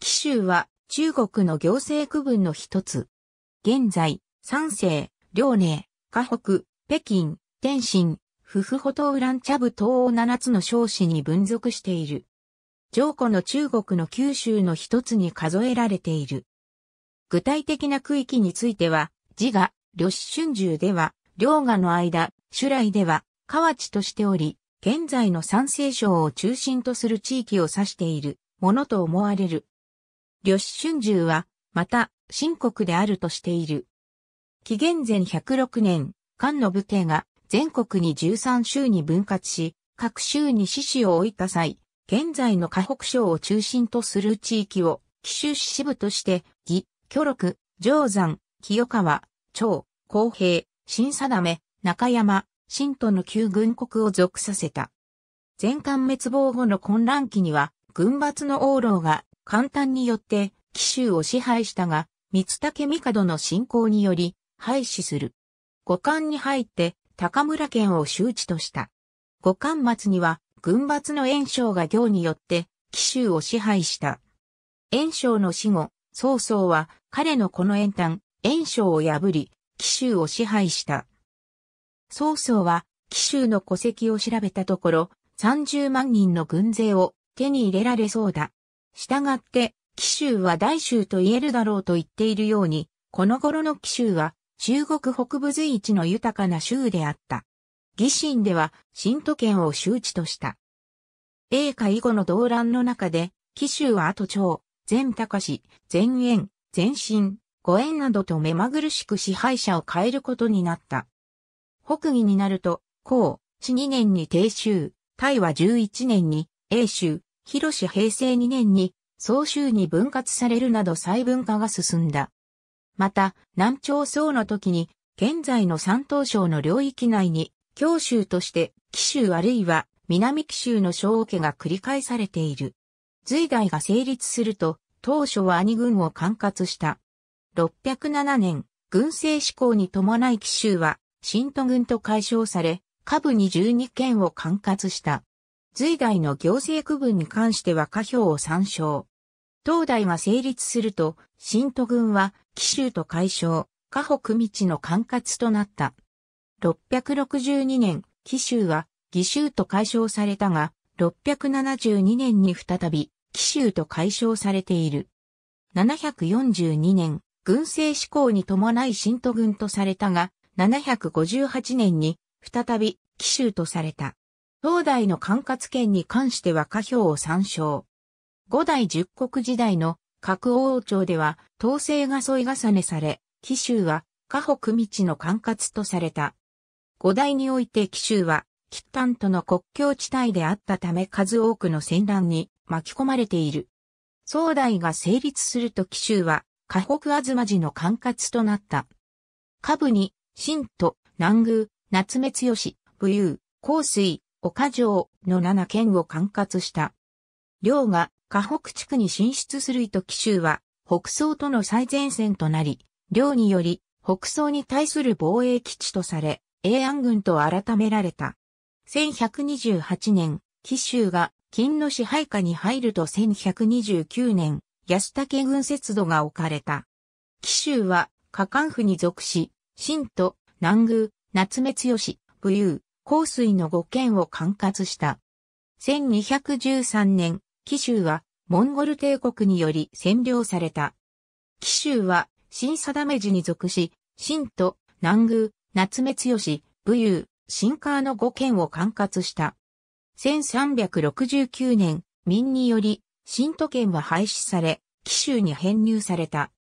紀州は中国の行政区分の一つ。現在、山西、遼寧、河北、北京、天津、フフホトウランチャブ等を七つの少市に分属している。上古の中国の九州の一つに数えられている。具体的な区域については、自我、呂氏春秋では、両河の間、主来では、河内としており、現在の山西省を中心とする地域を指しているものと思われる。呂氏春秋は、また、秦国であるとしている。紀元前106年、漢の武帝が全国に13州に分割し、各州に獅子を置いた際、現在の河北省を中心とする地域を、紀州市支部として、義、巨録、定山、清川、長、公平、新定め、中山、新都の旧軍国を属させた。全漢滅亡後の混乱期には、軍閥の王老が簡単によって紀州を支配したが、三武帝の侵攻により廃止する。五冠に入って高村県を周知とした。五冠末には軍閥の炎章が行によって紀州を支配した。炎章の死後、曹操は彼のこの炎端、炎章を破り、紀州を支配した。曹操は紀州の戸籍を調べたところ、30万人の軍勢を手に入れられそうだ。したがって、紀州は大州と言えるだろうと言っているように、この頃の紀州は中国北部随一の豊かな州であった。義心では新都県を周知とした。英会以後の動乱の中で、紀州は後朝、全高氏、全縁、全身、五縁などと目まぐるしく支配者を変えることになった。北義になると、高、四二年に定州、大イは一年に、英州、広し平成2年に総州に分割されるなど細分化が進んだ。また、南朝宋の時に、現在の山東省の領域内に、京州として、紀州あるいは南紀州の小家が繰り返されている。隋代が成立すると、当初は兄軍を管轄した。607年、軍政志向に伴い紀州は、新都軍と解消され、下部に12県を管轄した。隋代の行政区分に関しては下表を参照。東大が成立すると、新都軍は、紀州と解消、河北道の管轄となった。662年、紀州は、義州と解消されたが、672年に再び、紀州と解消されている。742年、軍政志向に伴い新都軍とされたが、758年に、再び、紀州とされた。東大の管轄権に関しては下表を参照。五代十国時代の各王朝では統制が添い重ねされ、紀州は下北道の管轄とされた。五代において紀州は、北端との国境地帯であったため数多くの戦乱に巻き込まれている。総代が成立すると紀州は、下北東寺の管轄となった。下部に、新都、南宮、夏目強、武勇、香水、岡城の7県を管轄した。両が河北地区に進出する意図紀州は北総との最前線となり、両により北総に対する防衛基地とされ、永安軍と改められた。1128年、紀州が金の支配下に入ると1129年、安武軍節度が置かれた。紀州は、河官府に属し、新都、南宮、夏目強し、武勇、香水の5県を管轄した。1213年、紀州はモンゴル帝国により占領された。紀州は新定目寺に属し、新都、南宮、夏目強し、武勇、新川の5県を管轄した。1369年、民により、新都県は廃止され、紀州に編入された。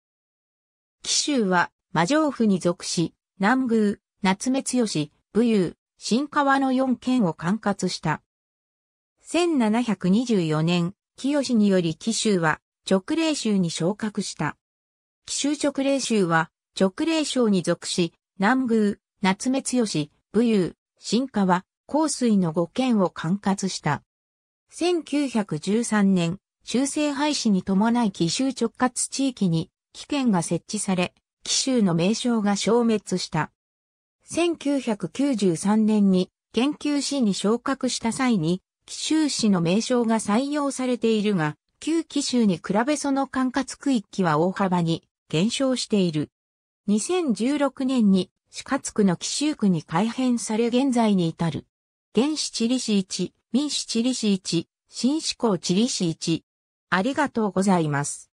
紀州は、魔城府に属し、南宮、夏目強し、武勇、新川の4県を管轄した。1724年、清により紀州は直令州に昇格した。紀州直令州は直令省に属し、南宮、夏目し、武勇、新川、香水の5県を管轄した。1913年、修正廃止に伴い紀州直轄地域に、紀県が設置され、紀州の名称が消滅した。1993年に研究士に昇格した際に、奇襲市の名称が採用されているが、旧奇襲に比べその管轄区域は大幅に減少している。2016年に四活区の奇襲区に改編され現在に至る。原市地理市1、民市地理市1、新市港地理市1。ありがとうございます。